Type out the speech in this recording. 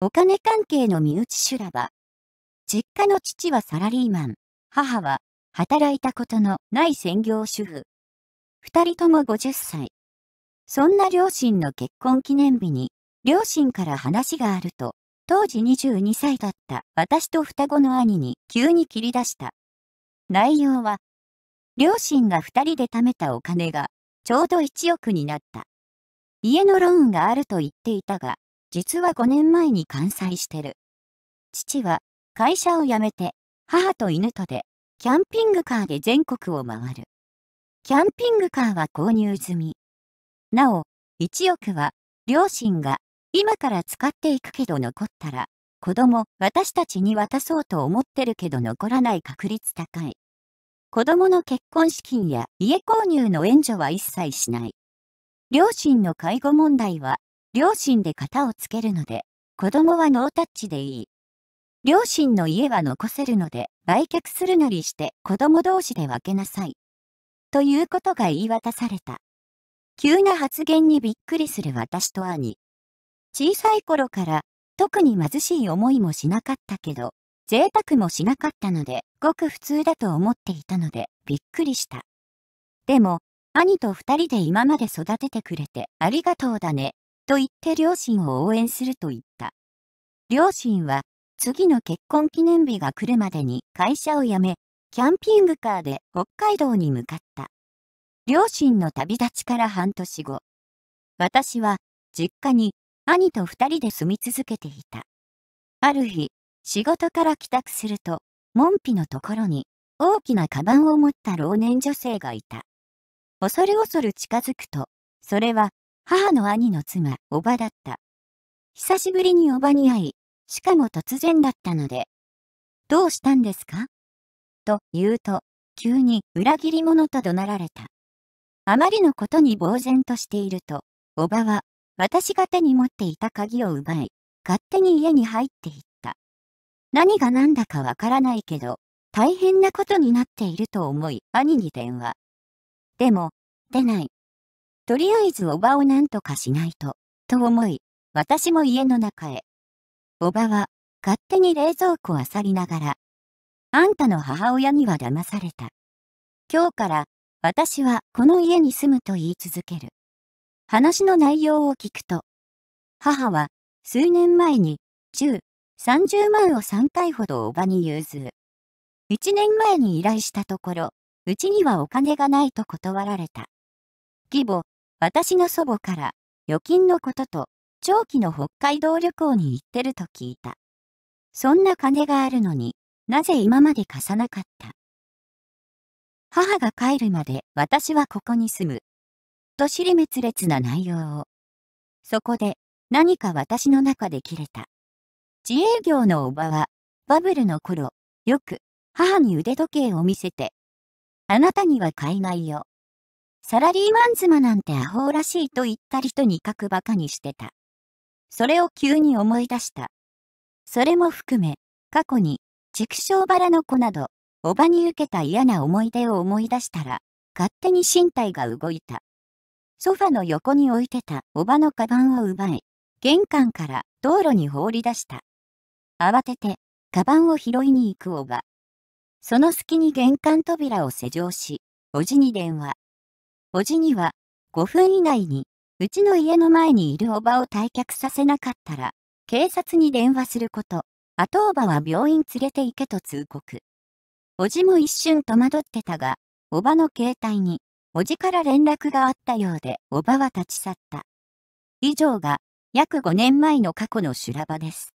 お金関係の身内修羅場。実家の父はサラリーマン、母は働いたことのない専業主婦。二人とも50歳。そんな両親の結婚記念日に、両親から話があると、当時22歳だった私と双子の兄に急に切り出した。内容は、両親が二人で貯めたお金が、ちょうど1億になった。家のローンがあると言っていたが、実は5年前に完済してる。父は会社を辞めて母と犬とでキャンピングカーで全国を回る。キャンピングカーは購入済み。なお、1億は両親が今から使っていくけど残ったら子供、私たちに渡そうと思ってるけど残らない確率高い。子供の結婚資金や家購入の援助は一切しない。両親の介護問題は両親で型をつけるので、子供はノータッチでいい。両親の家は残せるので、売却するなりして子供同士で分けなさい。ということが言い渡された。急な発言にびっくりする私と兄。小さい頃から特に貧しい思いもしなかったけど、贅沢もしなかったので、ごく普通だと思っていたので、びっくりした。でも、兄と二人で今まで育ててくれてありがとうだね、と言って両親を応援すると言った。両親は次の結婚記念日が来るまでに会社を辞め、キャンピングカーで北海道に向かった。両親の旅立ちから半年後、私は実家に兄と二人で住み続けていた。ある日、仕事から帰宅すると、門扉のところに大きなカバンを持った老年女性がいた。恐る恐る近づくと、それは母の兄の妻、おばだった。久しぶりにおばに会い、しかも突然だったので、どうしたんですかと言うと、急に裏切り者と怒鳴られた。あまりのことに呆然としていると、おばは、私が手に持っていた鍵を奪い、勝手に家に入っていった。何が何だかわからないけど、大変なことになっていると思い、兄に電話。でも、出ない。とりあえずおばを何とかしないと、と思い、私も家の中へ。おばは、勝手に冷蔵庫あさりながら、あんたの母親には騙された。今日から、私はこの家に住むと言い続ける。話の内容を聞くと、母は、数年前に、10、30万を3回ほどおばに融通。1年前に依頼したところ、うちにはお金がないと断られた。義母、私の祖母から預金のことと長期の北海道旅行に行ってると聞いた。そんな金があるのになぜ今まで貸さなかった。母が帰るまで私はここに住む。とり滅裂な内容を。そこで何か私の中で切れた。自営業のおばはバブルの頃よく母に腕時計を見せて、あなたには海外よ。サラリーマン妻なんてアホらしいと言ったりとにかくバカにしてた。それを急に思い出した。それも含め、過去に、畜生バラの子など、おばに受けた嫌な思い出を思い出したら、勝手に身体が動いた。ソファの横に置いてたおばのカバンを奪い、玄関から道路に放り出した。慌てて、カバンを拾いに行くおば。その隙に玄関扉を施錠し、おじに電話。おじには、5分以内に、うちの家の前にいるおばを退却させなかったら、警察に電話すること、後おばは病院連れて行けと通告。おじも一瞬戸惑ってたが、おばの携帯に、おじから連絡があったようで、おばは立ち去った。以上が、約5年前の過去の修羅場です。